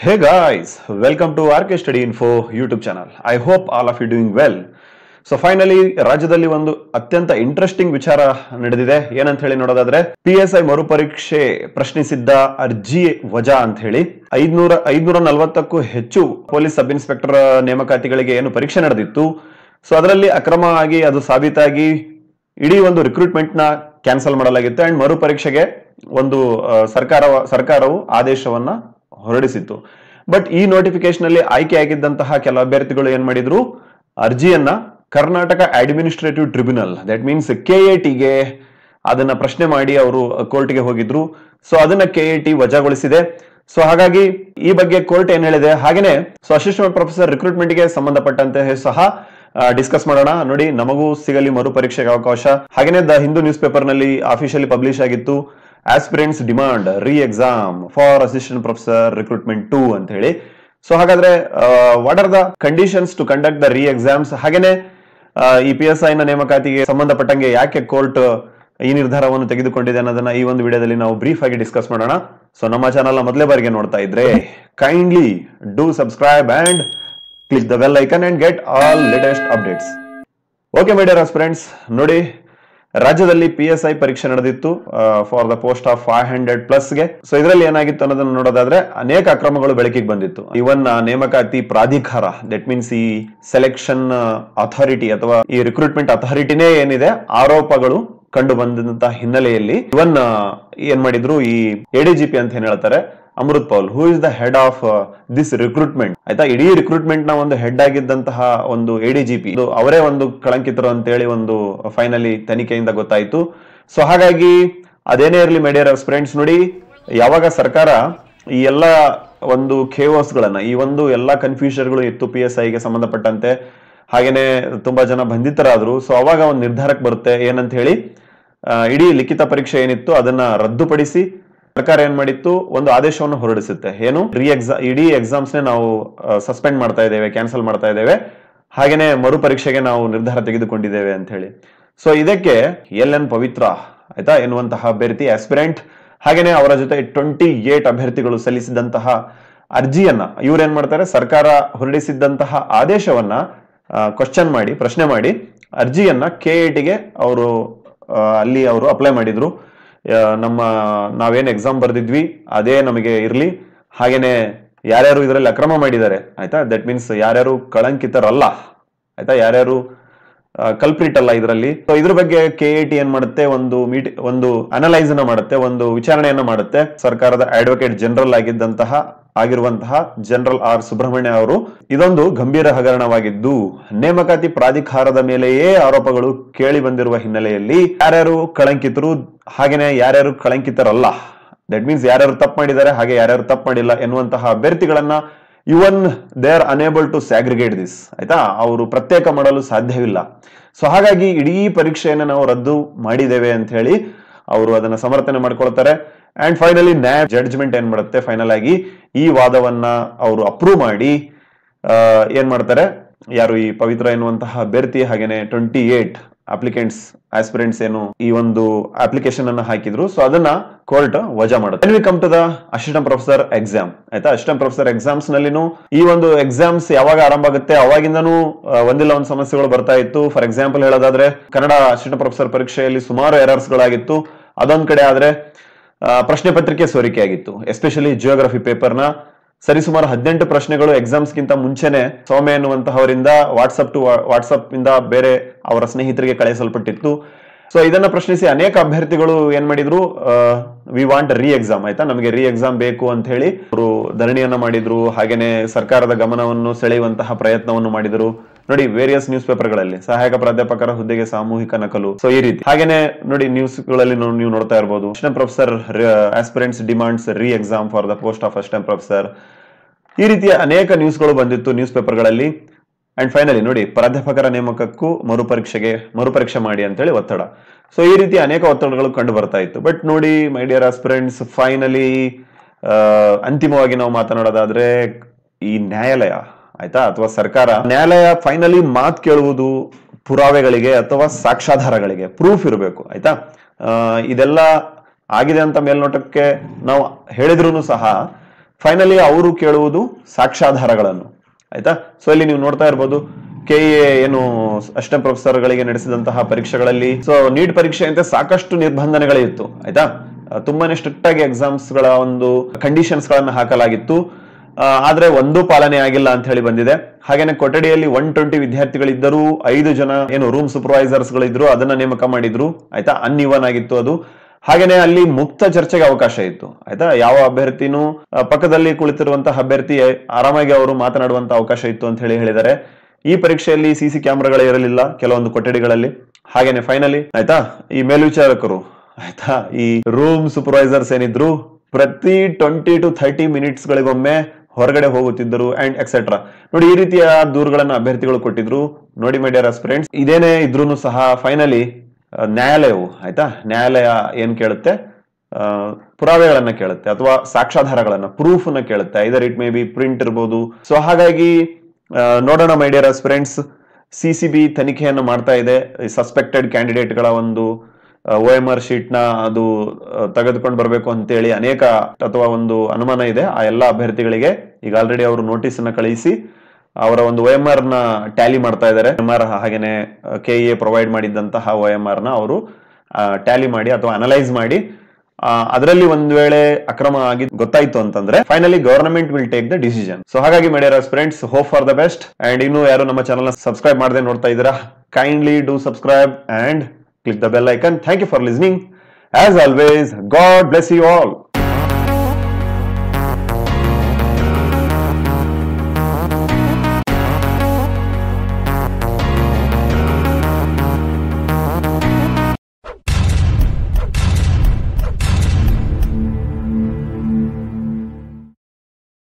Hey guys, welcome to RK Study Info YouTube channel. I hope all of you doing well. So finally ರಾಜ್ಯದಲ್ಲಿ ಒಂದು ಅತ್ಯಂತ interesting ವಿಚಾರ ನಡೆದಿದೆ ಏನಂತ ಹೇಳಿ ನೋಡೋದಾದ್ರೆ ಪಿ ಎಸ್ ಐ ಮರುಪರೀಕ್ಷೆ ಪ್ರಶ್ನಿಸಿದ್ದ ಅರ್ಜಿ ವಜಾ ಅಂತ ಹೇಳಿ ಐದ್ನೂರ ಐದ್ನೂರ ನಲವತ್ತಕ್ಕೂ ಹೆಚ್ಚು ಪೊಲೀಸ್ ಸಬ್ ಇನ್ಸ್ಪೆಕ್ಟರ್ ನೇಮಕಾತಿಗಳಿಗೆ ಏನು ಪರೀಕ್ಷೆ ನಡೆದಿತ್ತು ಸೊ ಅದರಲ್ಲಿ ಅಕ್ರಮ ಆಗಿ ಅದು ಸಾಬೀತಾಗಿ ಇಡೀ ಒಂದು ರಿಕ್ರೂಟ್ಮೆಂಟ್ ನ ಕ್ಯಾನ್ಸಲ್ ಮಾಡಲಾಗಿತ್ತು ಅಂಡ್ ಮರುಪರೀಕ್ಷೆಗೆ ಒಂದು ಸರ್ಕಾರ ಸರ್ಕಾರವು ಆದೇಶವನ್ನ ಹೊರಡಿಸಿತ್ತು ಬಟ್ ಈ ನೋಟಿಫಿಕೇಶನ್ ಅಲ್ಲಿ ಆಯ್ಕೆಯಾಗಿದ್ದಂತಹ ಕೆಲ ಅಭ್ಯರ್ಥಿಗಳು ಏನ್ ಮಾಡಿದ್ರು ಅರ್ಜಿಯನ್ನ Karnataka administrative tribunal that means K A ಟಿಗೆ ಅದನ್ನ ಪ್ರಶ್ನೆ ಮಾಡಿ ಅವರು ಕೋರ್ಟ್ಗೆ ಹೋಗಿದ್ರು ಸೊ ಅದನ್ನ ಕೆ ಟಿ ವಜಾಗೊಳಿಸಿದೆ ಸೊ ಹಾಗಾಗಿ ಈ ಬಗ್ಗೆ ಕೋರ್ಟ್ ಏನ್ ಹೇಳಿದೆ ಹಾಗೇನೆ ಸೊ ಅಸಿಸ್ಟೆಂಟ್ ಪ್ರೊಫೆಸರ್ ರಿಕ್ರೂಟ್ಮೆಂಟ್ ಗೆ ಸಂಬಂಧಪಟ್ಟಂತೆ ಸಹ ಡಿಸ್ಕಸ್ ಮಾಡೋಣ ನೋಡಿ ನಮಗೂ ಸಿಗಲಿ ಮರುಪರೀಕ್ಷೆಗೆ ಅವಕಾಶ ಹಾಗೇನೆ ದ ಹಿಂದೂ ನ್ಯೂಸ್ ಪೇಪರ್ ನಲ್ಲಿ ಅಫಿಷಿಯಲಿ ಪಬ್ಲಿಷ್ ಆಗಿತ್ತು aspirants demand re exam for assistant professor recruitment to ಅಂತ ಹೇಳಿ ಸೊ ಹಾಗಾದ್ರೆ what are the conditions to conduct the re exams ಹಾಗೇನೆ ಈ ಪಿ ಎಸ್ ಐ ನ ನೇಮಕಾತಿಗೆ ಸಂಬಂಧಪಟ್ಟಂಗೆ ಯಾಕೆ ಕೋರ್ಟ್ ಈ ನಿರ್ಧಾರವನ್ನು ತೆಗೆದುಕೊಂಡಿದೆ ಅನ್ನೋದನ್ನ ಈ ಒಂದು ವಿಡಿಯೋದಲ್ಲಿ ನಾವು ಬ್ರೀಫ್ ಆಗಿ ಡಿಸ್ಕಸ್ ಮಾಡೋಣ ಸೊ ನಮ್ಮ ಚಾನಲ್ ಮೊದಲೇ ಬಾರಿಗೆ ನೋಡ್ತಾ ಇದ್ರೆ kindly do subscribe and click the bell icon and get all latest updates okay my dear friends ನೋಡಿ ರಾಜ್ಯದಲ್ಲಿ ಪಿ ಎಸ್ ಐ ಪರೀಕ್ಷೆ ನಡೆದಿತ್ತು for the post of five hundred plus ಗೆ ಸೊ ಇದರಲ್ಲಿ ಏನಾಗಿತ್ತು ಅನ್ನೋದನ್ನ ನೋಡೋದಾದ್ರೆ ಅನೇಕ ಅಕ್ರಮಗಳು ಬೆಳಕಿಗೆ ಬಂದಿತ್ತು ಇವನ್ ನೇಮಕಾತಿ ಪ್ರಾಧಿಕಾರ ದಟ್ ಮೀನ್ಸ್ ಈ ಸೆಲೆಕ್ಷನ್ ಅಥಾರಿಟಿ ಅಥವಾ ಈ ರಿಕ್ರೂಟ್ಮೆಂಟ್ ಅಥಾರಿಟಿನೇ ಏನಿದೆ ಆರೋಪಗಳು ಕಂಡು ಬಂದಂತಹ ಹಿನ್ನೆಲೆಯಲ್ಲಿ ಇವನ್ ಏನ್ ಮಾಡಿದ್ರು ಈ ಎಡಿಜಿಪಿ ಅಂತ ಏನ್ ಹೇಳ್ತಾರೆ Amrit Paul who is the head of this recruitment ಆಯ್ತಾ ಇಡೀ ರಿಕ್ರೂಟ್ಮೆಂಟ್ ನ ಒಂದು ಹೆಡ್ ಆಗಿದ್ದಂತಹ ಒಂದು ಜಿ ಪಿ ಅವರೇ ಒಂದು ಕಳಂಕಿತರು ಹೇಳಿ ಒಂದು ಫೈನಲಿ ತನಿಖೆಯಿಂದ ಗೊತ್ತಾಯಿತು ಸೊ ಹಾಗಾಗಿ ಅದೇನೇ ಇರಲಿ ಮೇಡಿಯರ್ ಫ್ರೆಂಡ್ಸ್ ನೋಡಿ ಯಾವಾಗ ಸರ್ಕಾರ ಈ ಎಲ್ಲ ಒಂದು ಗಳನ್ನ ಈ ಒಂದು ಎಲ್ಲ ಕನ್ಫ್ಯೂಷನ್ಗಳು ಇತ್ತು ಪಿ ಎಸ್ ಐಗೆ ಸಂಬಂಧಪಟ್ಟಂತೆ ಹಾಗೇನೆ ತುಂಬಾ ಜನ ಬಂಧಿತರಾದ್ರು ಸೊ ಅವಾಗ ಒಂದು ನಿರ್ಧಾರಕ್ಕೆ ಬರುತ್ತೆ ಏನಂತ ಹೇಳಿ ಇಡೀ ಲಿಖಿತ ಪರೀಕ್ಷೆ ಏನಿತ್ತು ಅದನ್ನ ರದ್ದುಪಡಿಸಿ ಸರ್ಕಾರ ಏನ್ ಮಾಡಿತ್ತು ಒಂದು ಆದೇಶವನ್ನು ಹೊರಡಿಸುತ್ತೆ ಏನು ರೀ ಎಕ್ಸಾಮ್ ಇಡೀ ಎಕ್ಸಾಮ್ಸ್ ನೇ ನಾವು ಸಸ್ಪೆಂಡ್ ಮಾಡ್ತಾ ಇದ್ದೇವೆ ಕ್ಯಾನ್ಸಲ್ ಮಾಡ್ತಾ ಇದ್ದೇವೆ ಹಾಗೇನೆ ಮರು ಪರೀಕ್ಷೆಗೆ ನಾವು ನಿರ್ಧಾರ ತೆಗೆದುಕೊಂಡಿದ್ದೇವೆ ಅಂತ ಹೇಳಿ ಸೊ ಇದಕ್ಕೆ ಎಲ್ ಎನ್ ಪವಿತ್ರ ಆಯ್ತಾ ಎನ್ನುವಂತಹ ಅಭ್ಯರ್ಥಿ ಆಸ್ಪಿರೆಂಟ್ ಹಾಗೇನೆ ಅವರ ಜೊತೆ ಟ್ವೆಂಟಿ ಏಟ್ ಅಭ್ಯರ್ಥಿಗಳು ಸಲ್ಲಿಸಿದಂತಹ ಅರ್ಜಿಯನ್ನ ಏನ್ ಮಾಡ್ತಾರೆ ಸರ್ಕಾರ ಹೊರಡಿಸಿದ್ದಂತಹ ಆದೇಶವನ್ನ ಕ್ವಶನ್ ಮಾಡಿ ಪ್ರಶ್ನೆ ಮಾಡಿ ಅರ್ಜಿಯನ್ನ ಕೆ ಗೆ ಅವರು ಅಲ್ಲಿ ಅವರು ಅಪ್ಲೈ ಮಾಡಿದ್ರು ನಮ್ಮ ನಾವೇನು ಎಕ್ಸಾಮ್ ಬರೆದಿದ್ವಿ ಅದೇ ನಮಗೆ ಇರಲಿ ಹಾಗೇನೆ ಯಾರ್ಯಾರು ಇದರಲ್ಲಿ ಅಕ್ರಮ ಮಾಡಿದ್ದಾರೆ ಆಯ್ತಾ ದಟ್ ಮೀನ್ಸ್ ಯಾರ್ಯಾರು ಕಳಂಕಿತರಲ್ಲ ಆಯ್ತಾ ಯಾರ್ಯಾರು ಕಲ್ಪ್ರಿಟ್ ಅಲ್ಲ ಇದರಲ್ಲಿ ಸೊ ಇದ್ರ ಬಗ್ಗೆ ಕೆ ಎ ಟಿ ಏನ್ ಮಾಡುತ್ತೆ ಒಂದು ಮೀಟ್ ಒಂದು ಅನಲೈಸ್ ಅನ್ನ ಮಾಡುತ್ತೆ ಒಂದು ವಿಚಾರಣೆಯನ್ನ ಮಾಡುತ್ತೆ ಸರ್ಕಾರದ ಅಡ್ವೊಕೇಟ್ ಜನರಲ್ ಆಗಿದ್ದಂತಹ ಆಗಿರುವಂತಹ ಜನರಲ್ ಆರ್ ಸುಬ್ರಹ್ಮಣ್ಯ ಅವರು ಇದೊಂದು ಗಂಭೀರ ಹಗರಣವಾಗಿದ್ದು ನೇಮಕಾತಿ ಪ್ರಾಧಿಕಾರದ ಮೇಲೆಯೇ ಆರೋಪಗಳು ಕೇಳಿ ಬಂದಿರುವ ಹಿನ್ನೆಲೆಯಲ್ಲಿ ಯಾರ್ಯಾರು ಕಳಂಕಿತರು ಹಾಗೇನೆ ಯಾರ್ಯಾರು ಕಳಂಕಿತರಲ್ಲ ದಟ್ ಮೀನ್ಸ್ ಯಾರ್ಯಾರು ತಪ್ಪು ಮಾಡಿದ್ದಾರೆ ಹಾಗೆ ಯಾರ್ಯಾರು ತಪ್ಪು ಮಾಡಿಲ್ಲ ಎನ್ನುವಂತಹ ಅಭ್ಯರ್ಥಿಗಳನ್ನ even they are unable to segregate this ಆಯ್ತಾ ಅವರು ಪ್ರತ್ಯೇಕ ಮಾಡಲು ಸಾಧ್ಯವಿಲ್ಲ ಸೊ ಹಾಗಾಗಿ ಇಡೀ ಪರೀಕ್ಷೆಯನ್ನು ನಾವು ರದ್ದು ಮಾಡಿದ್ದೇವೆ ಅಂತ ಹೇಳಿ ಅವರು ಅದನ್ನು ಸಮರ್ಥನೆ ಮಾಡ್ಕೊಳ್ತಾರೆ ಅಂಡ್ ಫೈನಲಿ ನ್ಯಾಯ ಜಡ್ಜ್ಮೆಂಟ್ ಏನ್ ಮಾಡುತ್ತೆ ಫೈನಲ್ ಆಗಿ ಈ ವಾದವನ್ನ ಅವರು ಅಪ್ರೂವ್ ಮಾಡಿ ಏನ್ ಮಾಡ್ತಾರೆ ಯಾರು ಈ ಪವಿತ್ರ ಎನ್ನುವಂತಹ ಅಭ್ಯರ್ಥಿ ಹಾಗೇನೆ ಟ್ವೆಂಟಿ ಏಟ್ ಅಪ್ಲಿಕೆಂಟ್ಸ್ ಆಸ್ಪಿರೆಂಟ್ಸ್ ಏನು ಈ ಒಂದು ಅಪ್ಲಿಕೇಶನ್ ಅನ್ನು ಹಾಕಿದ್ರು ಸೊ ಅದನ್ನ ಕೋರ್ಟ್ ವಜಾ ಮಾಡುತ್ತೆ come to the assistant professor exam ಆಯ್ತಾ ಅಸಿಸ್ಟೆಂಟ್ ಪ್ರೊಫೆಸರ್ ಎಕ್ಸಾಮ್ಸ್ ನಲ್ಲಿನೂ ಈ ಒಂದು ಎಕ್ಸಾಮ್ಸ್ ಯಾವಾಗ ಆರಂಭ ಆಗುತ್ತೆ ಅವಾಗಿಂದನೂ ಒಂದಿಲ್ಲ ಒಂದು ಸಮಸ್ಯೆಗಳು ಬರ್ತಾ ಇತ್ತು ಫಾರ್ ಎಕ್ಸಾಂಪಲ್ ಹೇಳೋದಾದ್ರೆ ಕನ್ನಡ ಅಸಿಸ್ಟೆಂಟ್ ಪ್ರೊಫೆಸರ್ ಪರೀಕ್ಷೆಯಲ್ಲಿ ಸುಮಾರು ಎರರ್ಸ್ ಗಳಾಗಿತ್ತು ಅದೊಂದ್ ಕಡೆ ಆದ್ರೆ ಪ್ರಶ್ನೆ ಪತ್ರಿಕೆ ಸೋರಿಕೆಯಾಗಿತ್ತು ಎಸ್ಪೆಷಲಿ ಜಿಯೋಗ್ರಫಿ ಪೇಪರ್ನ ಸರಿಸುಮಾರು ಹದಿನೆಂಟು ಪ್ರಶ್ನೆಗಳು ಎಕ್ಸಾಮ್ಸ್ಗಿಂತ ಮುಂಚೆನೆ ಸೌಮ್ಯ ಎನ್ನುವಂತಹವರಿಂದ ವಾಟ್ಸಪ್ ಟು ವಾಟ್ಸಪ್ ಇಂದ ಬೇರೆ ಅವರ ಸ್ನೇಹಿತರಿಗೆ ಕಳಿಸಲ್ಪಟ್ಟಿತ್ತು ಸೊ ಇದನ್ನ ಪ್ರಶ್ನಿಸಿ ಅನೇಕ ಅಭ್ಯರ್ಥಿಗಳು ಏನ್ ಮಾಡಿದ್ರು ವಿ ವಾಂಟ್ ರೀ ಎಕ್ಸಾಮ್ ಆಯ್ತಾ ನಮಗೆ ರೀ ಎಕ್ಸಾಮ್ ಬೇಕು ಅಂತ ಹೇಳಿ ಅವರು ಧರಣಿಯನ್ನ ಮಾಡಿದ್ರು ಹಾಗೇನೆ ಸರ್ಕಾರದ ಗಮನವನ್ನು ಸೆಳೆಯುವಂತಹ ಪ್ರಯತ್ನವನ್ನು ಮಾಡಿದ್ರು ನೋಡಿ ವೇರಿಯಸ್ ನ್ಯೂಸ್ ಪೇಪರ್ಗಳಲ್ಲಿ ಸಹಾಯಕ ಪ್ರಾಧ್ಯಾಪಕರ ಹುದ್ದೆಗೆ ಸಾಮೂಹಿಕ ನಕಲು ಸೊ ಈ ರೀತಿ ಹಾಗೇನೆ ನೋಡಿ ನ್ಯೂಸ್ ಗಳಲ್ಲಿ ನೀವು ನೋಡ್ತಾ ಇರಬಹುದು assistant professor aspirants demands re exam for the post of assistant professor ಈ ರೀತಿಯ ಅನೇಕ ನ್ಯೂಸ್ ಗಳು ಬಂದಿತ್ತು ನ್ಯೂಸ್ ಪೇಪರ್ಗಳಲ್ಲಿ ಅಂಡ್ ಫೈನಲಿ ನೋಡಿ ಪ್ರಾಧ್ಯಾಪಕರ ನೇಮಕಕ್ಕೂ ಮರುಪರೀಕ್ಷೆಗೆ ಮರುಪರೀಕ್ಷೆ ಮಾಡಿ ಅಂತ ಹೇಳಿ ಒತ್ತಡ ಸೊ ಈ ರೀತಿ ಅನೇಕ ಒತ್ತಡಗಳು ಕಂಡು ಬರ್ತಾ ಇತ್ತು ಬಟ್ ನೋಡಿ ಮೈ ಡಿಯರ್ ಆಸ್ಪಿರೆಂಟ್ಸ್ ಫೈನಲಿ ಅಂತಿಮವಾಗಿ ನಾವು ಮಾತನಾಡೋದಾದ್ರೆ ಈ ನ್ಯಾಯಾಲಯ ಆಯ್ತಾ ಅಥವಾ ಸರ್ಕಾರ ನ್ಯಾಯಾಲಯ ಫೈನಲಿ ಮಾತು ಕೇಳುವುದು ಪುರಾವೆಗಳಿಗೆ ಅಥವಾ ಸಾಕ್ಷ್ಯಾಧಾರಗಳಿಗೆ ಪ್ರೂಫ್ ಇರಬೇಕು ಆಯ್ತಾ ಇದೆಲ್ಲ ಆಗಿದೆ ಅಂತ ಮೇಲ್ನೋಟಕ್ಕೆ ನಾವು ಹೇಳಿದ್ರು ಸಹ ಫೈನಲಿ ಅವರು ಕೇಳುವುದು ಸಾಕ್ಷ್ಯಾಧಾರಗಳನ್ನು ಆಯ್ತಾ ಸೊ ಇಲ್ಲಿ ನೀವು ನೋಡ್ತಾ ಇರ್ಬೋದು ಕೆ ಎ e ಏನು ಅಷ್ಟೇ ಪ್ರೊಫೆಸರ್ಗಳಿಗೆ ನಡೆಸಿದಂತಹ ಪರೀಕ್ಷೆಗಳಲ್ಲಿ ಸೊ ನೀಟ್ ಪರೀಕ್ಷೆಯಂತೆ ಸಾಕಷ್ಟು ನಿರ್ಬಂಧನೆಗಳಿತ್ತು ಆಯ್ತಾ ತುಂಬಾನೇ ಸ್ಟ್ರಿಕ್ಟ್ ಆಗಿ ಎಕ್ಸಾಮ್ಸ್ ಗಳ ಒಂದು ಕಂಡೀಷನ್ಸ್ ಗಳನ್ನ ಹಾಕಲಾಗಿತ್ತು ಆದ್ರೆ ಒಂದು ಪಾಲನೆ ಆಗಿಲ್ಲ ಅಂತ ಹೇಳಿ ಬಂದಿದೆ ಹಾಗೇನೆ ಕೊಠಡಿಯಲ್ಲಿ ಒನ್ ಟ್ವೆಂಟಿ ವಿದ್ಯಾರ್ಥಿಗಳಿದ್ದರೂ ಐದು ಜನ ಏನು ರೂಮ್ ಸೂಪರ್ವೈಸರ್ಸ್ ಗಳಿದ್ರು ಅದನ್ನ ನೇಮಕ ಮಾಡಿದ್ರು ಆಯ್ತಾ ಇವನ್ ಆಗಿತ್ತು ಅದು ಹಾಗೇನೆ ಅಲ್ಲಿ ಮುಕ್ತ ಚರ್ಚೆಗೆ ಅವಕಾಶ ಇತ್ತು ಆಯ್ತಾ ಯಾವ ಅಭ್ಯರ್ಥಿನೂ ಪಕ್ಕದಲ್ಲಿ ಕುಳಿತಿರುವಂತಹ ಅಭ್ಯರ್ಥಿ ಆರಾಮಾಗಿ ಅವರು ಮಾತನಾಡುವಂತ ಅವಕಾಶ ಇತ್ತು ಅಂತ ಹೇಳಿ ಹೇಳಿದ್ದಾರೆ ಈ ಪರೀಕ್ಷೆಯಲ್ಲಿ ಸಿಸಿ ಕ್ಯಾಮ್ರಾಗಳು ಇರಲಿಲ್ಲ ಕೆಲವೊಂದು ಕೊಠಡಿಗಳಲ್ಲಿ ಹಾಗೇನೆ ಫೈನಲಿ ಆಯ್ತಾ ಈ ಮೇಲ್ವಿಚಾರಕರು ಆಯ್ತಾ ಈ ರೂಮ್ ಸೂಪರ್ವೈಸರ್ಸ್ ಏನಿದ್ರು ಪ್ರತಿ ಟ್ವೆಂಟಿ ಟು ಥರ್ಟಿ ಮಿನಿಟ್ಸ್ ಗಳಿಗೊಮ್ಮೆ ಹೊರಗಡೆ ಹೋಗುತ್ತಿದ್ದರು ಅಂಡ್ ಎಕ್ಸೆಟ್ರಾ ನೋಡಿ ಈ ರೀತಿಯ ದೂರುಗಳನ್ನು ಅಭ್ಯರ್ಥಿಗಳು ಕೊಟ್ಟಿದ್ರು ನೋಡಿ ಮೈಡಿಯರ್ ಫ್ರೆಂಡ್ಸ್ ಇದೇನೇ ಇದ್ರೂ ಸಹ ಫೈನಲಿ ನ್ಯಾಯಾಲಯವು ಆಯ್ತಾ ನ್ಯಾಯಾಲಯ ಏನ್ ಕೇಳುತ್ತೆ ಪುರಾವೆಗಳನ್ನ ಕೇಳುತ್ತೆ ಅಥವಾ ಸಾಕ್ಷಾಧಾರಗಳನ್ನ ಪ್ರೂಫ್ ಅನ್ನ ಕೇಳುತ್ತೆ either it may be print ಇರ್ಬೋದು ಸೊ ಹಾಗಾಗಿ ನೋಡೋಣ my dear friends C C B ತನಿಖೆಯನ್ನು ಮಾಡ್ತಾ ಇದೆ ಸಸ್ಪೆಕ್ಟೆಡ್ ಕ್ಯಾಂಡಿಡೇಟ್ಗಳ ಒಂದು ಒ ಎಂ ಆರ್ ಶೀಟ್ ನ ಅದು ತೆಗೆದುಕೊಂಡು ಬರಬೇಕು ಅಂತೇಳಿ ಅನೇಕ ಅಥವಾ ಒಂದು ಅನುಮಾನ ಇದೆ ಆ ಎಲ್ಲ ಅಭ್ಯರ್ಥಿಗಳಿಗೆ ಈಗ ಆಲ್ರೆಡಿ ಅವರು ನೋಟಿಸ್ ಅನ್ನ ಕಳಿಸಿ ಅವರ ಒಂದು ಒ ಎಂ ಆರ್ ನ ಟ್ಯಾಲಿ ಮಾಡ್ತಾ ಇದ್ದಾರೆ M R K A provide ಮಾಡಿದ್ದಂತಹ ಒ ಎಂ ಆರ್ ನ ಅವರು ಟ್ಯಾಲಿ ಮಾಡಿ ಅಥವಾ ಅನಲೈಸ್ ಮಾಡಿ ಅದರಲ್ಲಿ ಒಂದು ವೇಳೆ ಅಕ್ರಮ ಆಗಿ ಗೊತ್ತಾಯ್ತು ಅಂತಂದ್ರೆ finally government will take the decision so ಹಾಗಾಗಿ my dear friends hope for the best and ಇನ್ನು ಯಾರು ನಮ್ಮ ಚಾನಲ್ ಸಬ್ಸ್ಕ್ರೈಬ್ ಮಾಡದೆ ನೋಡ್ತಾ ಇದ್ದೀರಾ kindly do subscribe and Click the bell icon. Thank you for listening. As always, God bless you all.